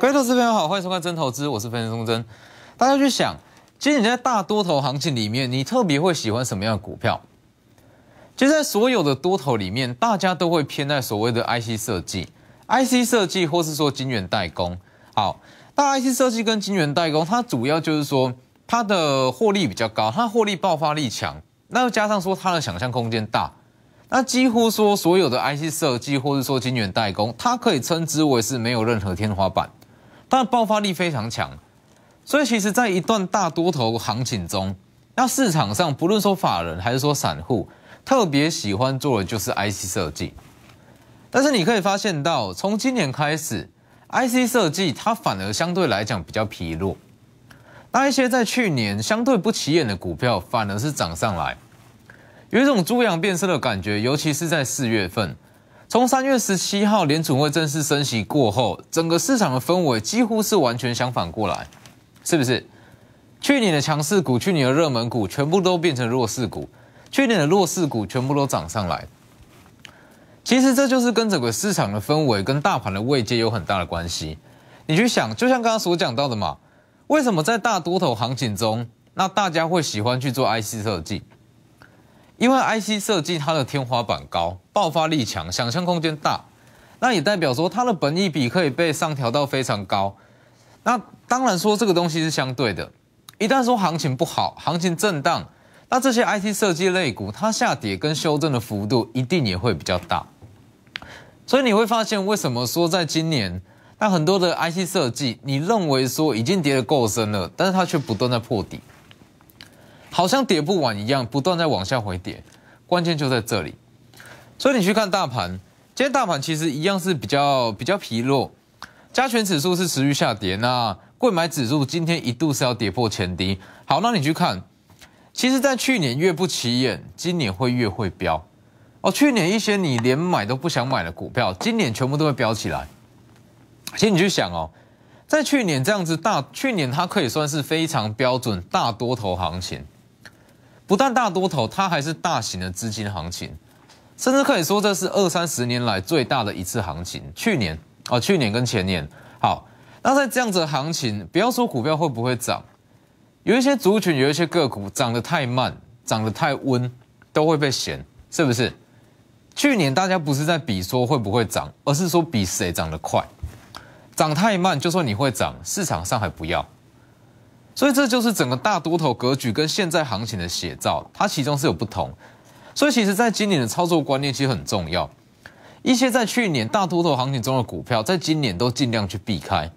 各位投资朋友好，欢迎收看《真投资》，我是彭中真。大家去想，其实你在大多头行情里面，你特别会喜欢什么样的股票？就在所有的多头里面，大家都会偏爱所谓的 IC 设计、IC 设计，或是说晶圆代工。好，但 IC 设计跟晶圆代工，它主要就是说它的获利比较高，它获利爆发力强，那又加上说它的想象空间大，那几乎说所有的 IC 设计，或是说晶圆代工，它可以称之为是没有任何天花板。它的爆发力非常强，所以其实，在一段大多头行情中，那市场上不论说法人还是说散户，特别喜欢做的就是 IC 设计。但是你可以发现到，从今年开始，IC 设计它反而相对来讲比较疲弱。那一些在去年相对不起眼的股票，反而是涨上来，有一种猪羊变色的感觉，尤其是在四月份。从三月十七号联储会正式升息过后，整个市场的氛围几乎是完全相反过来，是不是？去年的强势股、去年的热门股全部都变成弱势股，去年的弱势股全部都涨上来。其实这就是跟整个市场的氛围、跟大盘的位阶有很大的关系。你去想，就像刚刚所讲到的嘛，为什么在大多头行情中，那大家会喜欢去做 IC 设计？因为 IC 设计它的天花板高。爆发力强，想象空间大，那也代表说它的本益比可以被上调到非常高。那当然说这个东西是相对的，一旦说行情不好，行情震荡，那这些 IT 设计类股它下跌跟修正的幅度一定也会比较大。所以你会发现，为什么说在今年，那很多的 IT 设计，你认为说已经跌得够深了，但是它却不断在破底，好像跌不完一样，不断在往下回跌。关键就在这里。所以你去看大盘，今天大盘其实一样是比较比较疲弱，加权指数是持续下跌那贵买指数今天一度是要跌破前低。好，那你去看，其实，在去年越不起眼，今年会越会飙哦。去年一些你连买都不想买的股票，今年全部都会飙起来。其实你去想哦，在去年这样子大，去年它可以算是非常标准大多头行情，不但大多头，它还是大型的资金行情。甚至可以说，这是二三十年来最大的一次行情。去年啊，去年跟前年，好，那在这样子的行情，不要说股票会不会涨，有一些族群，有一些个股涨得太慢，涨得太温，都会被嫌，是不是？去年大家不是在比说会不会涨，而是说比谁涨得快，涨太慢就说你会涨，市场上还不要，所以这就是整个大多头格局跟现在行情的写照，它其中是有不同。所以其实，在今年的操作观念其实很重要。一些在去年大多头行情中的股票，在今年都尽量去避开。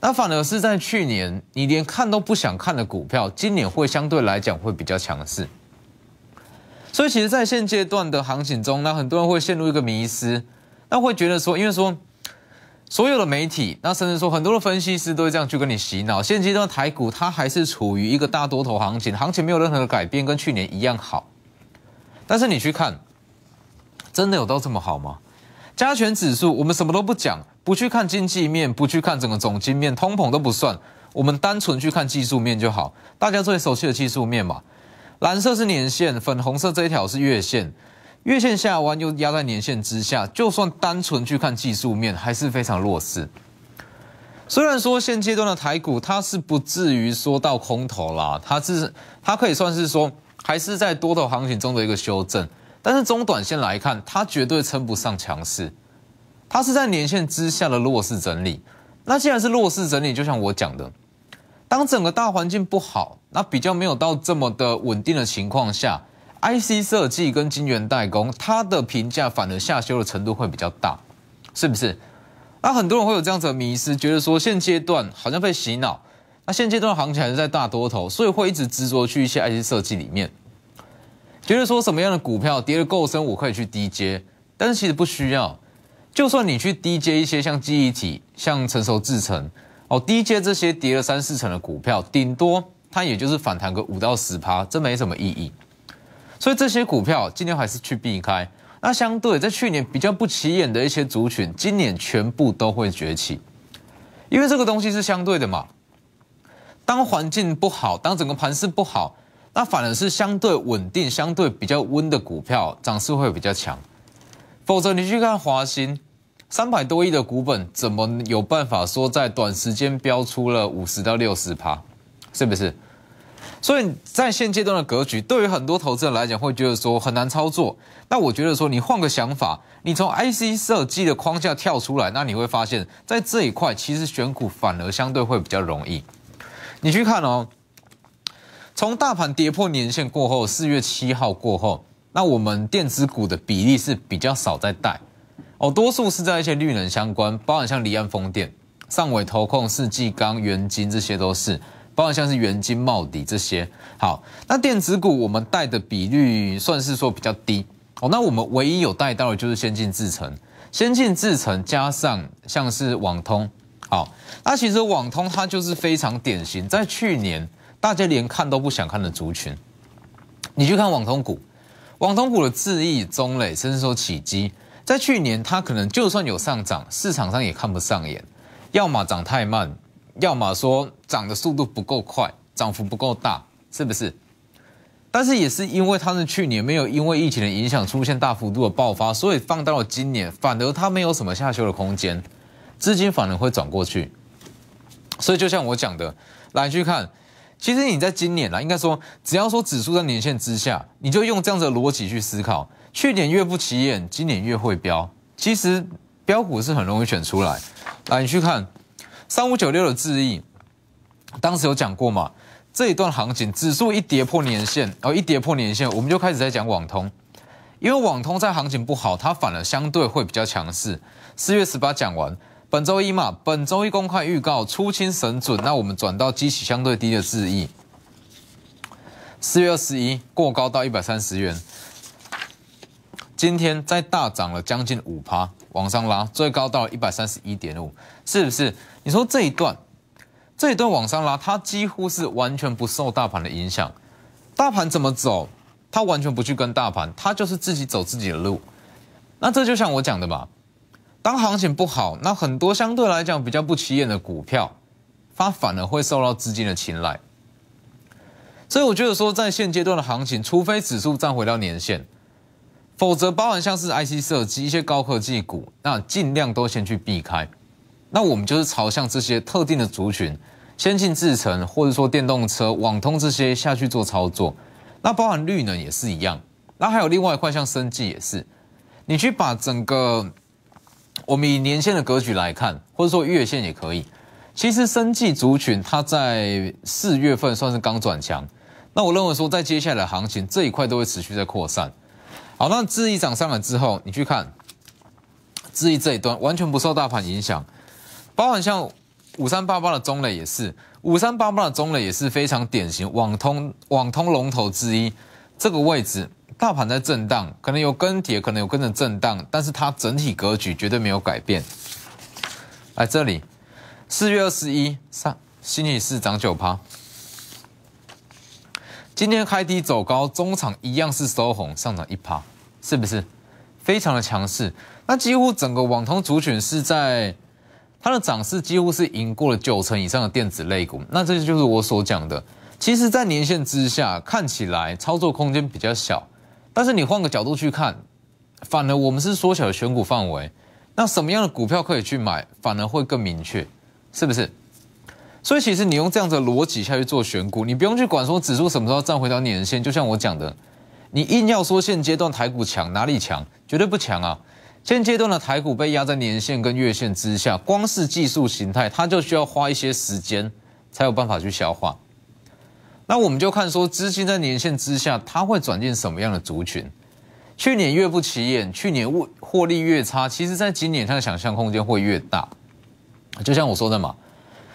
那反而是在去年你连看都不想看的股票，今年会相对来讲会比较强势。所以其实，在现阶段的行情中，那很多人会陷入一个迷失，那会觉得说，因为说所有的媒体，那甚至说很多的分析师都会这样去跟你洗脑。现阶段台股它还是处于一个大多头行情，行情没有任何的改变，跟去年一样好。但是你去看，真的有到这么好吗？加权指数，我们什么都不讲，不去看经济面，不去看整个总金面，通膨都不算，我们单纯去看技术面就好。大家最熟悉的技术面嘛，蓝色是年线，粉红色这一条是月线，月线下弯又压在年线之下，就算单纯去看技术面，还是非常弱势。虽然说现阶段的台股，它是不至于说到空头啦，它是它可以算是说。还是在多头行情中的一个修正，但是中短线来看，它绝对称不上强势，它是在年线之下的弱势整理。那既然是弱势整理，就像我讲的，当整个大环境不好，那比较没有到这么的稳定的情况下，IC 设计跟晶圆代工，它的评价反而下修的程度会比较大，是不是？那很多人会有这样子的迷失，觉得说现阶段好像被洗脑。那现阶段行情还是在大多头，所以会一直执着去一些 i 级设计里面，觉得说什么样的股票跌得够深，我可以去低接，但是其实不需要。就算你去低接一些像记忆体、像成熟制程哦，低接这些跌了三四成的股票，顶多它也就是反弹个五到十趴，这没什么意义。所以这些股票今年还是去避开。那相对在去年比较不起眼的一些族群，今年全部都会崛起，因为这个东西是相对的嘛。当环境不好，当整个盘势不好，那反而是相对稳定、相对比较温的股票涨势会比较强。否则你去看华兴，三百多亿的股本，怎么有办法说在短时间飙出了五十到六十趴？是不是？所以在现阶段的格局，对于很多投资人来讲，会觉得说很难操作。那我觉得说，你换个想法，你从 IC 设计的框架跳出来，那你会发现在这一块，其实选股反而相对会比较容易。你去看哦，从大盘跌破年线过后，四月七号过后，那我们电子股的比例是比较少在带哦，多数是在一些绿能相关，包含像离岸风电、上尾投控、世纪钢、元金这些都是，包含像是元金、茂迪这些。好，那电子股我们带的比率算是说比较低哦，那我们唯一有带到的就是先进制程，先进制程加上像是网通。好，那其实网通它就是非常典型，在去年大家连看都不想看的族群，你去看网通股，网通股的智易、中磊，甚至说起基，在去年它可能就算有上涨，市场上也看不上眼，要么涨太慢，要么说涨的速度不够快，涨幅不够大，是不是？但是也是因为它是去年没有因为疫情的影响出现大幅度的爆发，所以放到了今年，反而它没有什么下修的空间。资金反而会转过去，所以就像我讲的，来去看，其实你在今年啦，应该说只要说指数在年线之下，你就用这样的逻辑去思考，去年越不起眼，今年越会飙。其实标股是很容易选出来，来你去看三五九六的智易，当时有讲过嘛，这一段行情指数一跌破年线，哦，一跌破年线，我们就开始在讲网通，因为网通在行情不好，它反而相对会比较强势。四月十八讲完。本周一嘛，本周一公开预告出清神准，那我们转到激起相对低的智疑。四月二十一过高到一百三十元，今天再大涨了将近五趴，往上拉，最高到一百三十一点五，是不是？你说这一段，这一段往上拉，它几乎是完全不受大盘的影响，大盘怎么走，它完全不去跟大盘，它就是自己走自己的路。那这就像我讲的嘛。当行情不好，那很多相对来讲比较不起眼的股票，它反而会受到资金的青睐。所以我觉得说，在现阶段的行情，除非指数站回到年线，否则包含像是 IC 设计、一些高科技股，那尽量都先去避开。那我们就是朝向这些特定的族群，先进制程或者说电动车、网通这些下去做操作。那包含绿能也是一样。那还有另外一块像生技也是，你去把整个。我们以年线的格局来看，或者说月线也可以。其实生技族群它在四月份算是刚转强，那我认为说在接下来的行情这一块都会持续在扩散。好，那智易涨上了之后，你去看智易这一端完全不受大盘影响，包含像五三八八的中磊也是，五三八八的中磊也是非常典型，网通网通龙头之一，这个位置。大盘在震荡，可能有跟跌，可能有跟着震荡，但是它整体格局绝对没有改变。来这里，四月二十一上星期四涨九趴，今天开低走高，中场一样是收红，上涨一趴，是不是非常的强势？那几乎整个网通族群是在它的涨势几乎是赢过了九成以上的电子类股。那这就是我所讲的，其实，在年线之下看起来操作空间比较小。但是你换个角度去看，反而我们是缩小了选股范围。那什么样的股票可以去买，反而会更明确，是不是？所以其实你用这样的逻辑下去做选股，你不用去管说指数什么时候站回到年线。就像我讲的，你硬要说现阶段台股强哪里强，绝对不强啊。现阶段的台股被压在年线跟月线之下，光是技术形态，它就需要花一些时间才有办法去消化。那我们就看说，资金在年限之下，它会转进什么样的族群？去年越不起眼，去年获获利越差，其实在今年它的想象空间会越大。就像我说的嘛，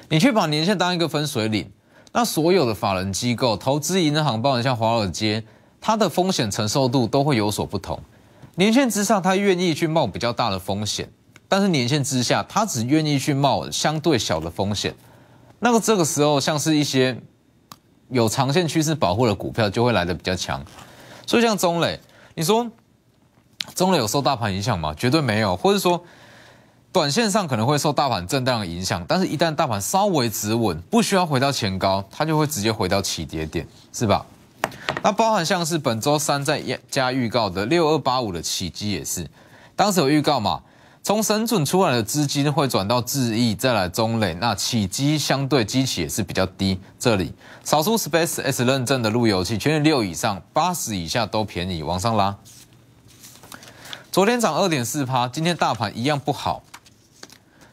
你去把年限当一个分水岭，那所有的法人机构、投资银行，包括像华尔街，它的风险承受度都会有所不同。年限之上，它愿意去冒比较大的风险；但是年限之下，它只愿意去冒相对小的风险。那个这个时候，像是一些。有长线趋势保护的股票就会来的比较强，所以像中磊，你说中磊有受大盘影响吗？绝对没有，或者说短线上可能会受大盘震荡的影响，但是一旦大盘稍微止稳，不需要回到前高，它就会直接回到起跌点，是吧？那包含像是本周三在加预告的六二八五的起基也是，当时有预告嘛？从神准出来的资金会转到智易，再来中磊。那起机相对机器也是比较低。这里少数 Space S 认证的路由器，全年六以上，八十以下都便宜。往上拉，昨天涨二点四趴，今天大盘一样不好，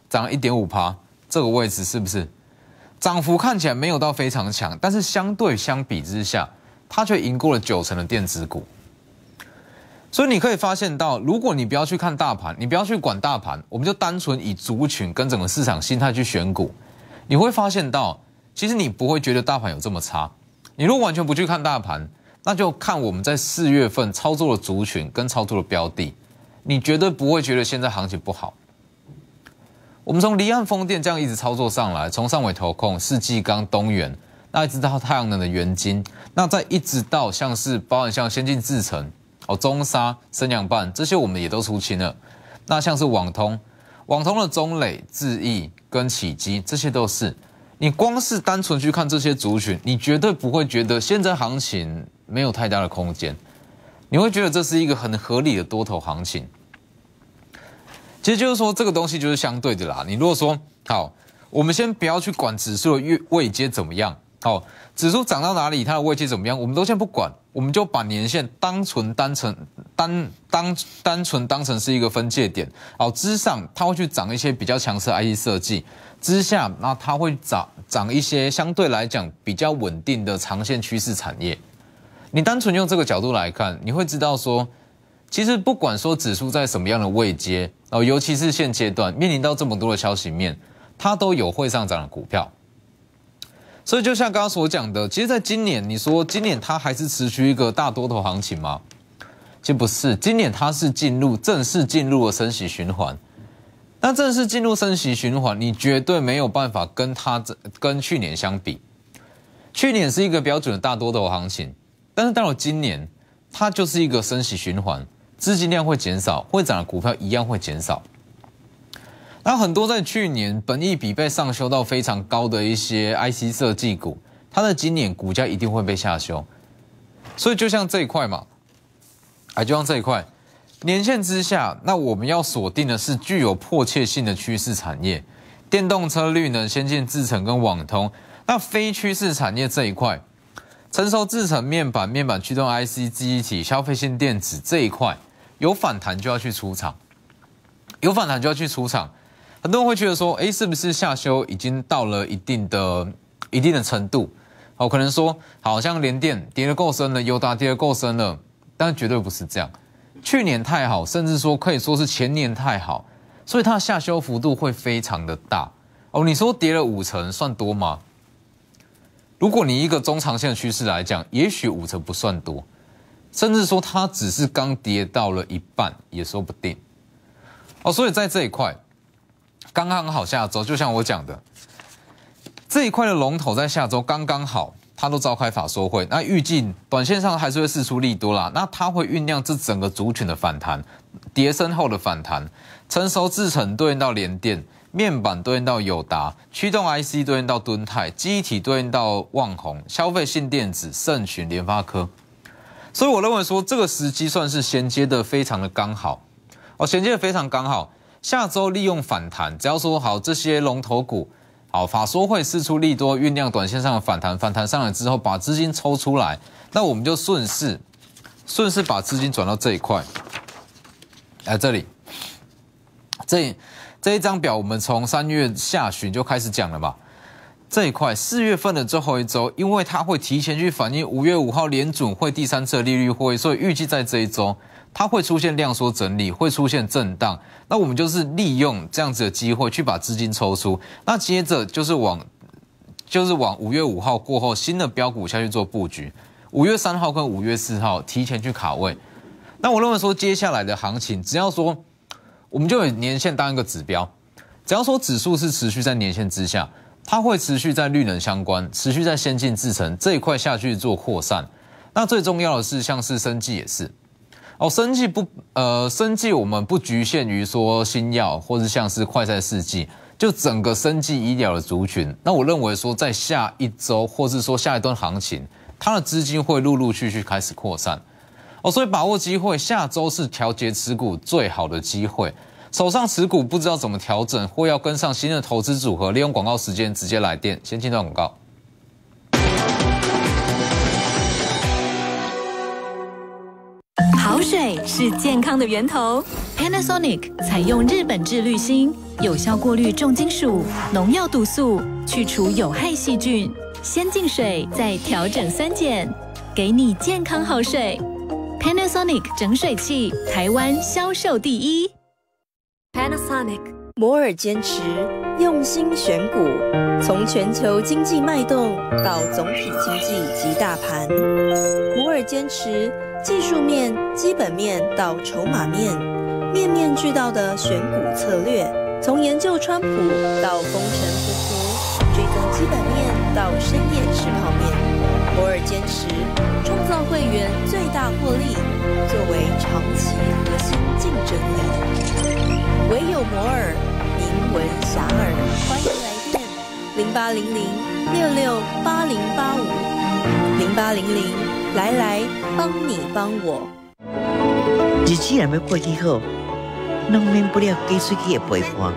涨一点五趴。这个位置是不是涨幅看起来没有到非常强，但是相对相比之下，它却赢过了九成的电子股。所以你可以发现到，如果你不要去看大盘，你不要去管大盘，我们就单纯以族群跟整个市场心态去选股，你会发现到，其实你不会觉得大盘有这么差。你如果完全不去看大盘，那就看我们在四月份操作的族群跟操作的标的，你绝对不会觉得现在行情不好。我们从离岸风电这样一直操作上来，从上尾投控、世纪钢、东源，那一直到太阳能的元金，那再一直到像是包含像先进制程。哦，中沙、生养办这些我们也都出清了。那像是网通，网通的中磊、智易跟启基，这些都是。你光是单纯去看这些族群，你绝对不会觉得现在行情没有太大的空间，你会觉得这是一个很合理的多头行情。其实就是说，这个东西就是相对的啦。你如果说好，我们先不要去管指数的月位阶怎么样，好。指数涨到哪里，它的位阶怎么样，我们都先不管，我们就把年限单纯、单纯、单、单、单纯当成是一个分界点。哦，之上它会去涨一些比较强势 i e 设计，之下那它会涨涨一些相对来讲比较稳定的长线趋势产业。你单纯用这个角度来看，你会知道说，其实不管说指数在什么样的位阶，哦，尤其是现阶段面临到这么多的消息面，它都有会上涨的股票。所以就像刚刚所讲的，其实，在今年，你说今年它还是持续一个大多头行情吗？其实不是，今年它是进入正式进入了升息循环。那正式进入升息循环，你绝对没有办法跟它跟去年相比。去年是一个标准的大多头行情，但是到了今年，它就是一个升息循环，资金量会减少，会涨的股票一样会减少。那很多在去年本益比被上修到非常高的一些 IC 设计股，它的今年股价一定会被下修，所以就像这一块嘛，哎，就像这一块年限之下，那我们要锁定的是具有迫切性的趋势产业，电动车率呢，先进制程跟网通。那非趋势产业这一块，成熟制程面板、面板驱动 IC、晶体、消费性电子这一块有反弹就要去出场，有反弹就要去出场。很多人会觉得说：“哎，是不是下修已经到了一定的、一定的程度？哦，可能说好像连电跌得够深了，友达跌得够深了，但绝对不是这样。去年太好，甚至说可以说是前年太好，所以它的下修幅度会非常的大哦。你说跌了五成算多吗？如果你一个中长线的趋势来讲，也许五成不算多，甚至说它只是刚跌到了一半也说不定哦。所以在这一块。”刚刚好，下周就像我讲的，这一块的龙头在下周刚刚好，它都召开法说会，那预计短线上还是会试出利多啦，那它会酝酿这整个族群的反弹，叠升后的反弹，成熟制程对应到联电，面板对应到友达，驱动 IC 对应到敦泰，机体对应到旺宏，消费性电子盛群联发科，所以我认为说这个时机算是衔接的非常的刚好，哦，衔接的非常刚好。下周利用反弹，只要说好这些龙头股，好法说会试出利多，酝酿短线上的反弹。反弹上来之后，把资金抽出来，那我们就顺势，顺势把资金转到这一块。来这里，这这一张表我们从三月下旬就开始讲了吧。这一块四月份的最后一周，因为它会提前去反映五月五号联准会第三次利率会所以预计在这一周。它会出现量缩整理，会出现震荡，那我们就是利用这样子的机会去把资金抽出，那接着就是往，就是往五月五号过后新的标股下去做布局。五月三号跟五月四号提前去卡位。那我认为说接下来的行情，只要说我们就以年限当一个指标，只要说指数是持续在年限之下，它会持续在绿能相关，持续在先进制程这一块下去做扩散。那最重要的是，像是生技也是。哦，生技不，呃，生技我们不局限于说新药，或者像是快赛试剂，就整个生技医疗的族群。那我认为说，在下一周，或是说下一段行情，它的资金会陆陆续续开始扩散。哦，所以把握机会，下周是调节持股最好的机会。手上持股不知道怎么调整，或要跟上新的投资组合，利用广告时间直接来电。先进段广告。水是健康的源头。Panasonic 采用日本制滤芯，有效过滤重金属、农药毒素，去除有害细菌。先进水，再调整酸碱，给你健康好水。Panasonic 整水器，台湾销售第一。Panasonic 摩尔坚持用心选股，从全球经济脉动到总体经济及大盘。摩尔坚持。技术面、基本面到筹码面，面面俱到的选股策略。从研究川普到风尘仆仆，追踪基本面到深夜吃泡面，摩尔坚持创造会员最大获利，作为长期核心竞争力。唯有摩尔名闻遐迩。欢迎来电：零八零零六六八零八五零八零零。来来。帮你帮我，日子还没过去好，难免不了给出去的陪伴。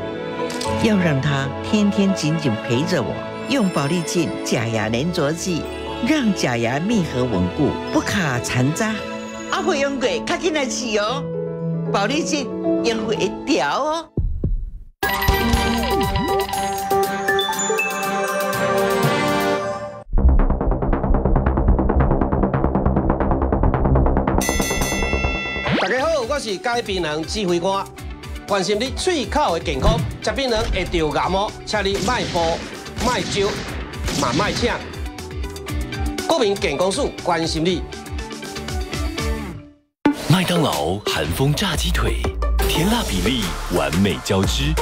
要让他天天紧紧陪着我，用保利金假牙粘着剂，让假牙密合稳固，不卡残渣。阿会用过，他进来吃哦，保利健也会条哦。是街边人指挥我，关心你嘴口的健康，街边人会调牙模，请你卖波卖酒也卖请。国民健康署关心你。麦当劳韩风炸鸡腿，甜辣比例完美交织，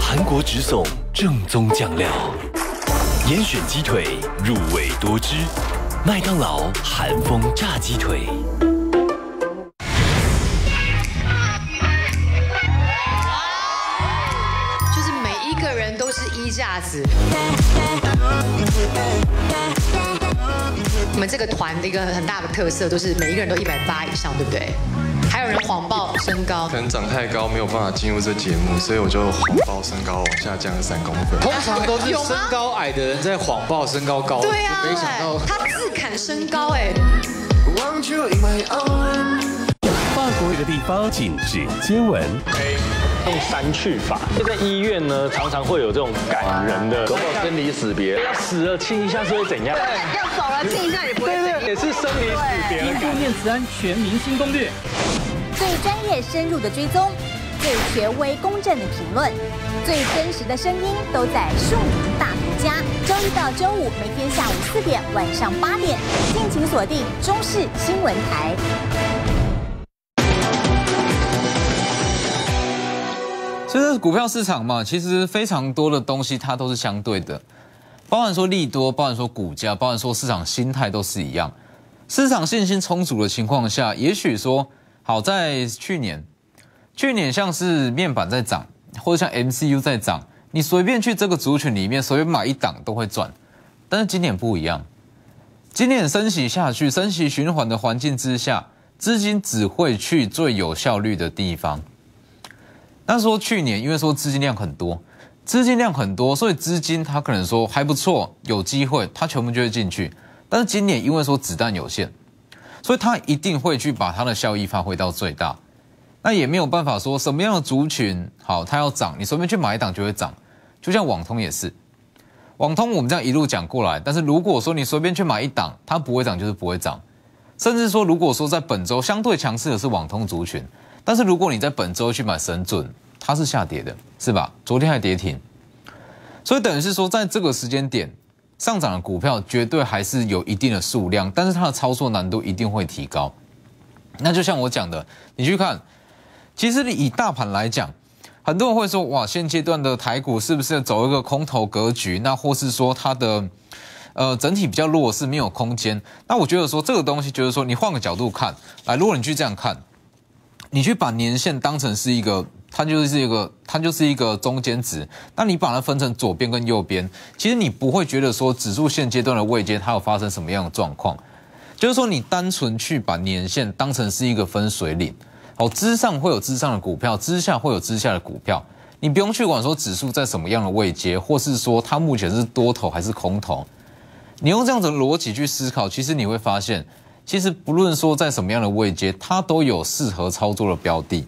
韩国直送正宗酱料，严选鸡腿入味多汁，麦当劳韩风炸鸡腿。架子，我们这个团的一个很大的特色，都是每一个人都一百八以上，对不对？还有人谎报身高，可能长太高没有办法进入这节目，所以我就谎报身高往下降了三公分。通常都是身高矮的人在谎报身高高，对呀，没想到他自砍身高哎。地方禁止接吻。用删去法。现在医院呢，常常会有这种感人的，可能生离死别，死了亲一下是会怎样？要走了，亲一下也不会对，也是生离死别。《金木念慈庵全明星攻略》，最专业深入的追踪，最权威公正的评论，最真实的声音都在《庶民大独家》。周一到周五每天下午四点，晚上八点，敬请锁定中视新闻台。就是股票市场嘛，其实非常多的东西，它都是相对的，包含说利多，包含说股价，包含说市场心态都是一样。市场信心充足的情况下，也许说好在去年，去年像是面板在涨，或者像 MCU 在涨，你随便去这个族群里面，随便买一档都会赚。但是今年不一样，今年升息下去，升息循环的环境之下，资金只会去最有效率的地方。但是说去年，因为说资金量很多，资金量很多，所以资金它可能说还不错，有机会，它全部就会进去。但是今年，因为说子弹有限，所以它一定会去把它的效益发挥到最大。那也没有办法说什么样的族群好，它要涨，你随便去买一档就会涨。就像网通也是，网通我们这样一路讲过来。但是如果说你随便去买一档，它不会涨就是不会涨。甚至说，如果说在本周相对强势的是网通族群。但是如果你在本周去买神准，它是下跌的，是吧？昨天还跌停，所以等于是说，在这个时间点上涨的股票绝对还是有一定的数量，但是它的操作难度一定会提高。那就像我讲的，你去看，其实你以大盘来讲，很多人会说哇，现阶段的台股是不是走一个空头格局？那或是说它的呃整体比较弱势，没有空间？那我觉得说这个东西就是说，你换个角度看，来，如果你去这样看。你去把年限当成是一个，它就是一个，它就是一个中间值。那你把它分成左边跟右边，其实你不会觉得说指数现阶段的位阶它有发生什么样的状况。就是说你单纯去把年限当成是一个分水岭，好，之上会有之上的股票，之下会有之下的股票。你不用去管说指数在什么样的位阶，或是说它目前是多头还是空头。你用这样的逻辑去思考，其实你会发现。其实不论说在什么样的位阶，它都有适合操作的标的。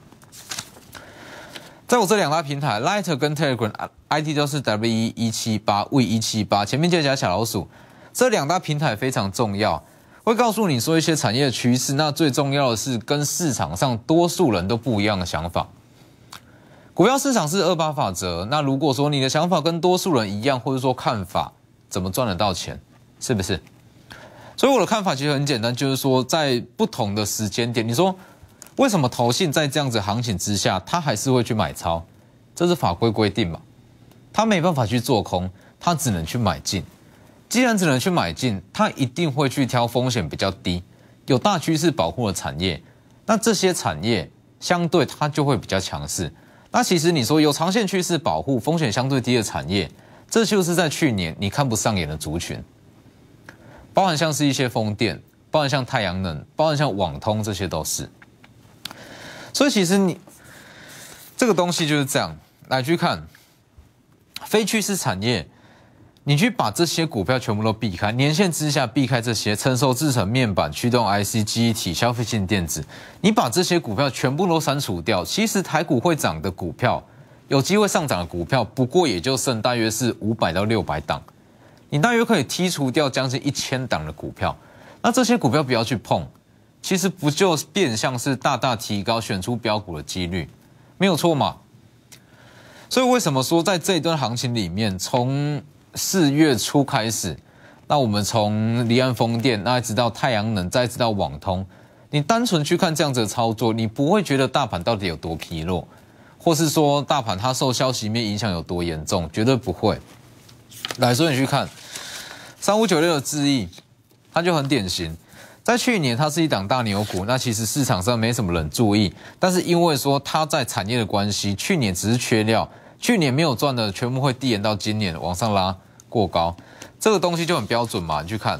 在我这两大平台，Light 跟 Telegram IT 都是 W 一一七八 V 一七八，前面就加小老鼠。这两大平台非常重要，会告诉你说一些产业的趋势。那最重要的是，跟市场上多数人都不一样的想法。股票市场是二八法则，那如果说你的想法跟多数人一样，或者说看法，怎么赚得到钱？是不是？所以我的看法其实很简单，就是说在不同的时间点，你说为什么投信在这样子行情之下，他还是会去买超？这是法规规定嘛，他没办法去做空，他只能去买进。既然只能去买进，他一定会去挑风险比较低、有大趋势保护的产业。那这些产业相对它就会比较强势。那其实你说有长线趋势保护、风险相对低的产业，这就是在去年你看不上眼的族群。包含像是一些风电，包含像太阳能，包含像网通，这些都是。所以其实你这个东西就是这样来去看，非趋势产业，你去把这些股票全部都避开，年限之下避开这些，承受制成面板、驱动 IC、基体、消费性电子，你把这些股票全部都删除掉。其实台股会涨的股票，有机会上涨的股票，不过也就剩大约是五百到六百档。你大约可以剔除掉将近一千档的股票，那这些股票不要去碰，其实不就变相是大大提高选出标股的几率，没有错嘛？所以为什么说在这一段行情里面，从四月初开始，那我们从离岸风电，那一直到太阳能，再直到网通，你单纯去看这样子的操作，你不会觉得大盘到底有多疲弱，或是说大盘它受消息面影响有多严重，绝对不会。来所以你去看三五九六的智易，它就很典型。在去年，它是一档大牛股，那其实市场上没什么人注意。但是因为说它在产业的关系，去年只是缺料，去年没有赚的全部会递延到今年往上拉过高。这个东西就很标准嘛。你去看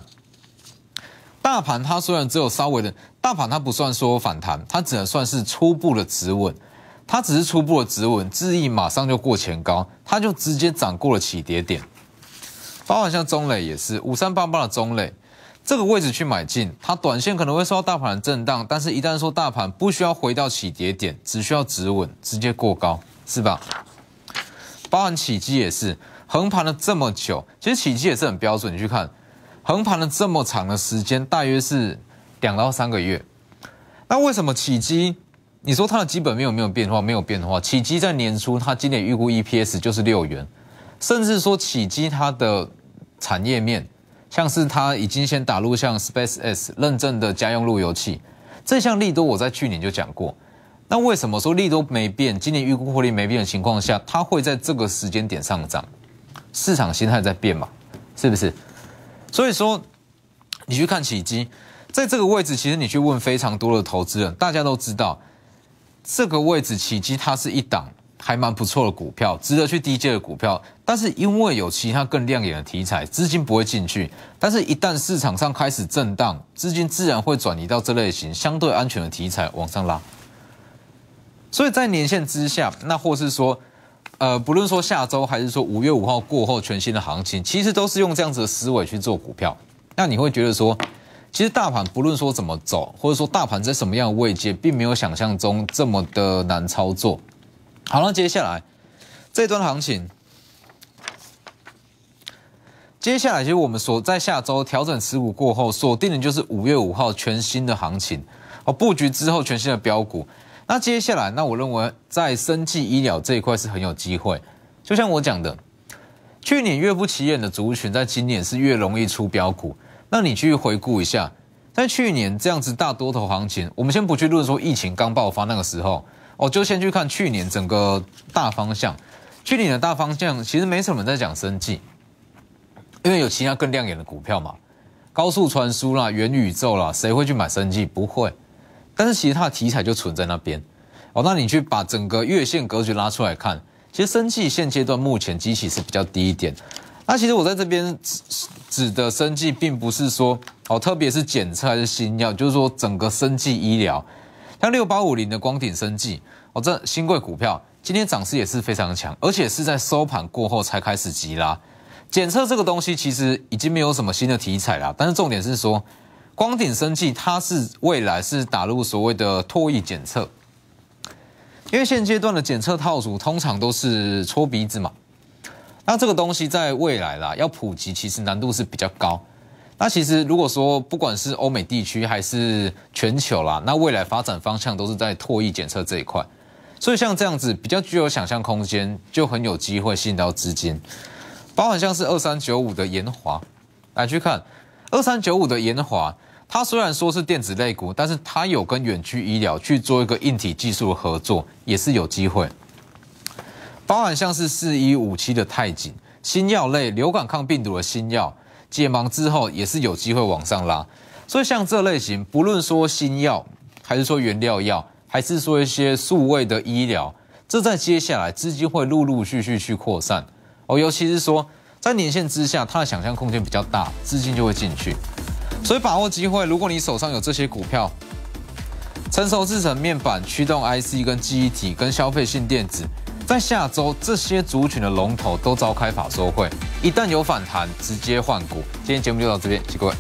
大盘，它虽然只有稍微的大盘，它不算说反弹，它只能算是初步的止稳。它只是初步的止稳，智易马上就过前高，它就直接涨过了起跌点。包含像中磊也是五三八八的中磊，这个位置去买进，它短线可能会受到大盘的震荡，但是一旦说大盘不需要回到起跌点，只需要止稳，直接过高，是吧？包含起基也是横盘了这么久，其实起基也是很标准。你去看，横盘了这么长的时间，大约是两到三个月。那为什么起基？你说它的基本面有没有变化？没有变化。起基在年初它今年预估 EPS 就是六元。甚至说起机它的产业面，像是它已经先打入像 Space S 认证的家用路由器这项利多，我在去年就讲过。那为什么说利多没变，今年预估获利没变的情况下，它会在这个时间点上涨？市场心态在变嘛，是不是？所以说你去看起机，在这个位置，其实你去问非常多的投资人，大家都知道这个位置起机它是一档。还蛮不错的股票，值得去低阶的股票，但是因为有其他更亮眼的题材，资金不会进去。但是，一旦市场上开始震荡，资金自然会转移到这类型相对安全的题材往上拉。所以在年线之下，那或是说，呃，不论说下周还是说五月五号过后全新的行情，其实都是用这样子的思维去做股票。那你会觉得说，其实大盘不论说怎么走，或者说大盘在什么样的位阶，并没有想象中这么的难操作。好了，接下来这段行情，接下来其实我们所在下周调整持股过后，锁定的就是五月五号全新的行情哦，布局之后全新的标股。那接下来，那我认为在生技医疗这一块是很有机会。就像我讲的，去年越不起眼的族群，在今年是越容易出标股。那你去回顾一下，在去年这样子大多头行情，我们先不去论说疫情刚爆发那个时候。哦，就先去看去年整个大方向，去年的大方向其实没什么在讲生计，因为有其他更亮眼的股票嘛，高速传输啦、元宇宙啦，谁会去买生计？不会。但是其实它的题材就存在那边。哦，那你去把整个月线格局拉出来看，其实生计现阶段目前机器是比较低一点。那其实我在这边指指的生计，并不是说哦，特别是检测还是新药，就是说整个生计医疗。像六八五零的光鼎生技，哦，这新贵股票今天涨势也是非常强，而且是在收盘过后才开始急拉。检测这个东西其实已经没有什么新的题材啦，但是重点是说，光鼎生技它是未来是打入所谓的唾液检测，因为现阶段的检测套组通常都是搓鼻子嘛，那这个东西在未来啦要普及，其实难度是比较高。那其实如果说不管是欧美地区还是全球啦，那未来发展方向都是在唾液检测这一块，所以像这样子比较具有想象空间，就很有机会吸引到资金。包含像是二三九五的延华，来去看二三九五的延华，它虽然说是电子类股，但是它有跟远距医疗去做一个硬体技术合作，也是有机会。包含像是四一五七的泰景，新药类流感抗病毒的新药。解盲之后也是有机会往上拉，所以像这类型，不论说新药，还是说原料药，还是说一些数位的医疗，这在接下来资金会陆陆续续去扩散哦，尤其是说在年线之下，它的想象空间比较大，资金就会进去。所以把握机会，如果你手上有这些股票，成熟制成面板、驱动 IC 跟记忆体跟消费性电子。在下周，这些族群的龙头都召开法收会，一旦有反弹，直接换股。今天节目就到这边，谢谢各位。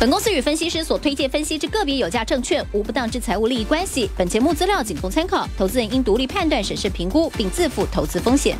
本公司与分析师所推荐分析之个别有价证券无不当之财务利益关系，本节目资料仅供参考，投资人应独立判断、审慎评估，并自负投资风险。